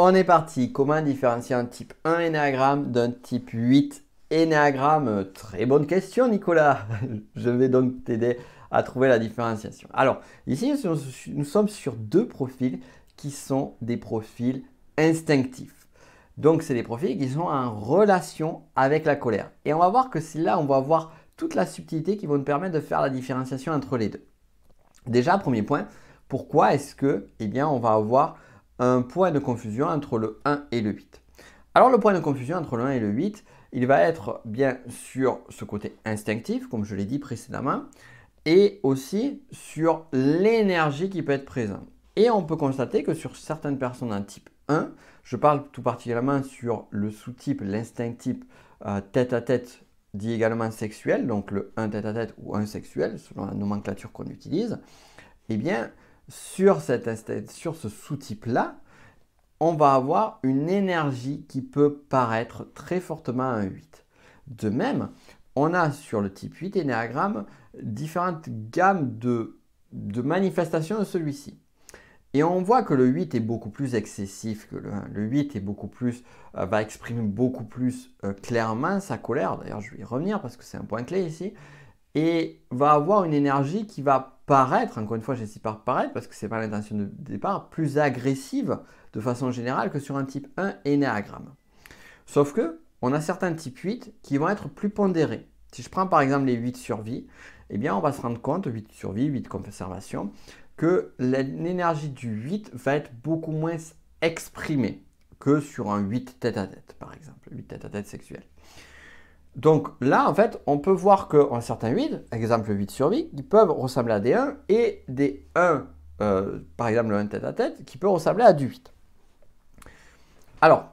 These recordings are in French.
On est parti. Comment différencier un type 1 énéagramme d'un type 8 énéagramme Très bonne question, Nicolas. Je vais donc t'aider à trouver la différenciation. Alors, ici, nous sommes sur deux profils qui sont des profils instinctifs. Donc, c'est des profils qui sont en relation avec la colère. Et on va voir que c'est là, on va voir toute la subtilité qui va nous permettre de faire la différenciation entre les deux. Déjà, premier point, pourquoi est-ce que, eh bien, on va avoir un point de confusion entre le 1 et le 8. Alors le point de confusion entre le 1 et le 8, il va être bien sur ce côté instinctif, comme je l'ai dit précédemment, et aussi sur l'énergie qui peut être présente. Et on peut constater que sur certaines personnes d'un type 1, je parle tout particulièrement sur le sous-type, l'instinct type euh, tête à tête, dit également sexuel, donc le 1 tête à tête ou 1 sexuel, selon la nomenclature qu'on utilise, eh bien, sur, cette, sur ce sous-type-là, on va avoir une énergie qui peut paraître très fortement un 8. De même, on a sur le type 8 énéagramme différentes gammes de, manifestations de celui-ci. Et on voit que le 8 est beaucoup plus excessif que le 1. Le 8 est beaucoup plus, euh, va exprimer beaucoup plus euh, clairement sa colère. D'ailleurs, je vais y revenir parce que c'est un point clé ici. Et va avoir une énergie qui va paraître, encore une fois j'insiste pas paraître parce que c'est pas l'intention de départ, plus agressive de façon générale que sur un type 1 énéagramme. Sauf que on a certains types 8 qui vont être plus pondérés. Si je prends par exemple les 8 survie, eh bien on va se rendre compte, 8 survie, 8 conservation, que l'énergie du 8 va être beaucoup moins exprimée que sur un 8 tête à tête par exemple, 8 tête à tête sexuelle. Donc là, en fait, on peut voir qu'en certains 8, exemple 8 sur 8, qui peuvent ressembler à des 1 et des 1, euh, par exemple le 1 tête à tête, qui peut ressembler à du 8. Alors,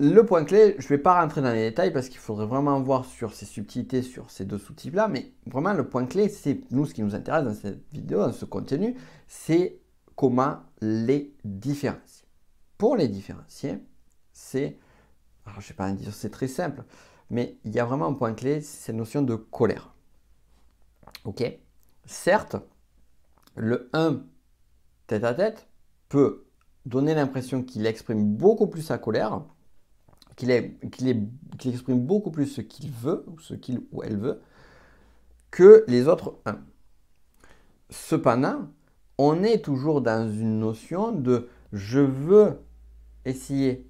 le point clé, je ne vais pas rentrer dans les détails parce qu'il faudrait vraiment voir sur ces subtilités, sur ces deux sous-types-là, mais vraiment le point clé, c'est nous ce qui nous intéresse dans cette vidéo, dans ce contenu, c'est comment les différencier. Pour les différencier, c'est, je ne sais pas dire, c'est très simple mais il y a vraiment un point clé, c'est cette notion de colère. Ok Certes, le 1 tête à tête peut donner l'impression qu'il exprime beaucoup plus sa colère, qu'il exprime beaucoup plus ce qu'il veut, ou ce qu'il ou elle veut, que les autres 1. Cependant, on est toujours dans une notion de je veux essayer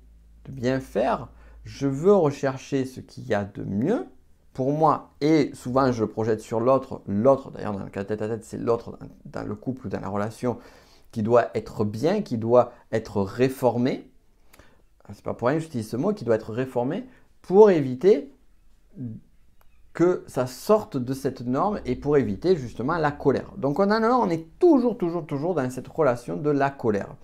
de bien faire, je veux rechercher ce qu'il y a de mieux pour moi, et souvent je projette sur l'autre, l'autre d'ailleurs dans le cas tête à tête, c'est l'autre dans, le couple dans la relation qui doit être bien, qui doit être réformé. Ah, c'est pas pour rien que j'utilise ce mot, qui doit être réformé pour éviter que ça sorte de cette norme et pour éviter justement la colère. Donc on est toujours, toujours, toujours dans cette relation de la colère.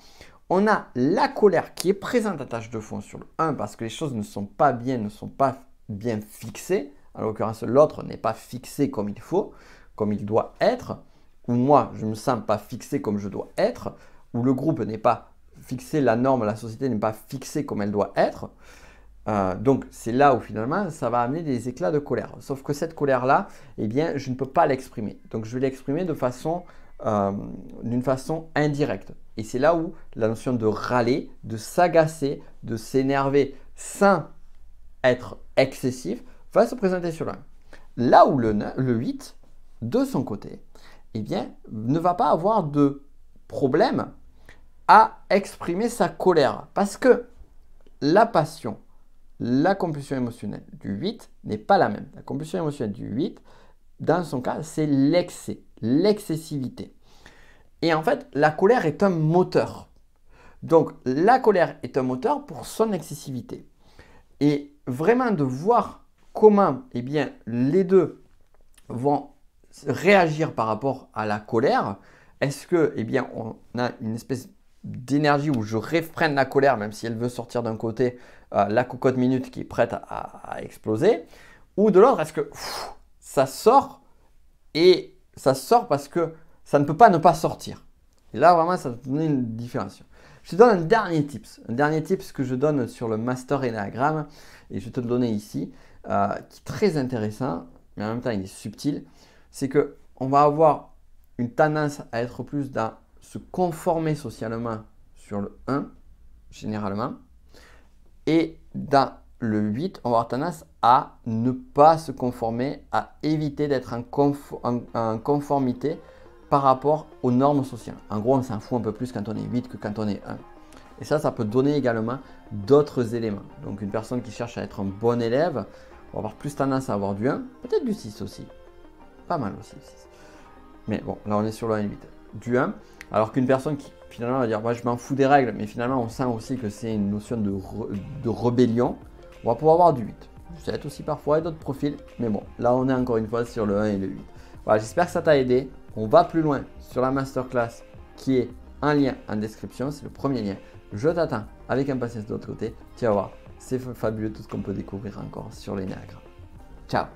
On a la colère qui est présente à tâche de fond sur le 1 parce que les choses ne sont pas bien, ne sont pas bien fixées. En l'occurrence, l'autre n'est pas fixé comme il faut, comme il doit être, ou moi, je ne me sens pas fixé comme je dois être, ou le groupe n'est pas fixé, la norme, la société n'est pas fixée comme elle doit être. Euh, donc c'est là où finalement ça va amener des éclats de colère. Sauf que cette colère-là, eh bien, je ne peux pas l'exprimer. Donc je vais l'exprimer de façon, euh, d'une façon indirecte. Et c'est là où la notion de râler, de s'agacer, de s'énerver sans être excessif va se présenter sur l'un. Là où le, 8, de son côté, eh bien, ne va pas avoir de problème à exprimer sa colère. Parce que la passion, la compulsion émotionnelle du 8 n'est pas la même. La compulsion émotionnelle du 8, dans son cas, c'est l'excès, l'excessivité. Et en fait, la colère est un moteur. Donc la colère est un moteur pour son excessivité. Et vraiment de voir comment eh bien, les deux vont réagir par rapport à la colère. Est-ce que eh bien, on a une espèce d'énergie où je réfrène la colère, même si elle veut sortir d'un côté euh, la cocotte minute qui est prête à, exploser, ou de l'autre, est-ce que ça sort et ça sort parce que ça ne peut pas ne pas sortir. Et là, vraiment, ça va donner une différence. Je te donne un dernier tips, un dernier tips que je donne sur le master Enneagram et je vais te le donner ici, euh, qui est très intéressant, mais en même temps il est subtil, c'est qu'on va avoir une tendance à être plus dans se conformer socialement sur le 1, généralement, et dans le 8, on va avoir tendance à ne pas se conformer, à éviter d'être en conformité rapport aux normes sociales. En gros, on s'en fout un peu plus quand on est 8 que quand on est 1. Et ça, ça peut donner également d'autres éléments. Donc une personne qui cherche à être un bon élève va avoir plus tendance à avoir du 1, peut-être du 6 aussi. Pas mal aussi, Mais bon, là on est sur le 1 et 8. Du 1, alors qu'une personne qui finalement va dire moi je m'en fous des règles, mais finalement on sent aussi que c'est une notion de, de, rébellion, on va pouvoir avoir du 8. Du 7 aussi parfois et d'autres profils. Mais bon, là on est encore une fois sur le 1 et le 8. Voilà, j'espère que ça t'a aidé on va plus loin sur la masterclass qui est un lien en description, c'est le premier lien. Je t'attends avec impatience de l'autre côté. Tu voir, c'est fabuleux tout ce qu'on peut découvrir encore sur les Niagara. Ciao